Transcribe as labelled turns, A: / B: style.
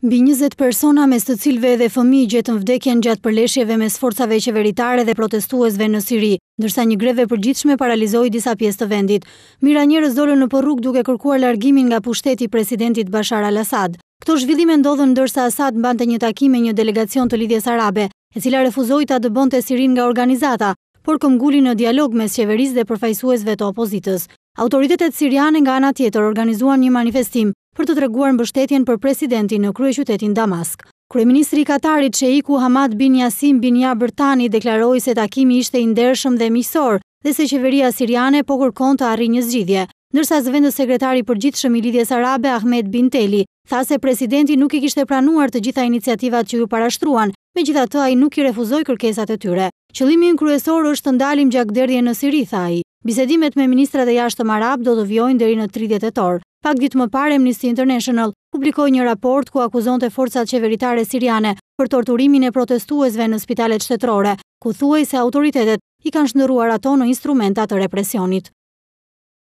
A: Bi 20 persona mes të cilve edhe fëmi gjetën vdekjen gjatë përleshjeve mes forcave qeveritare dhe protestuesve në Siri, ndërsa një greve përgjithshme paralizoi disa pjesë të vendit. Mira njerëz dolën në përruk duke kërkuar largimin nga pushteti presidentit Bashar al-Assad. Këto zhvillime ndodhën ndërsa Assad mbante një takim me një delegacion të lidhjes arabe, e cila refuzoi ta dëbonte Sirin nga organizata, por këmgulli në dialog mes qeverisë dhe përfaqësuesve të opozitës. Autoritetet siriane nga ana tjetër organizuan një manifestim për të treguar mbështetjen për presidentin në krye qytetin Damask. Kryeministri Katarit Sheiku Hamad bin Yasim bin Jaber Tani deklaroi se takimi ishte i ndershëm dhe miqësor dhe se qeveria siriane po kërkon të arrijë një zgjidhje. Ndërsa zëvendës sekretari për gjithë i lidhjes arabe Ahmed bin Teli tha se presidenti nuk i kishte pranuar të gjitha iniciativat që ju parashtruan, me gjitha të ai nuk i refuzoi kërkesat e tyre. Qëllimi në kryesor është të ndalim gjakderdje në Siri, tha Bisedimet me ministrat e jashtëm arab do të vjojnë deri në 30 tetor. Pak ditë më pare, Amnesty International publikoj një raport ku akuzon të forcat qeveritare siriane për torturimin e protestuesve në spitalet qëtetrore, ku thuej se autoritetet i kanë shëndëruar ato në instrumentat të represionit.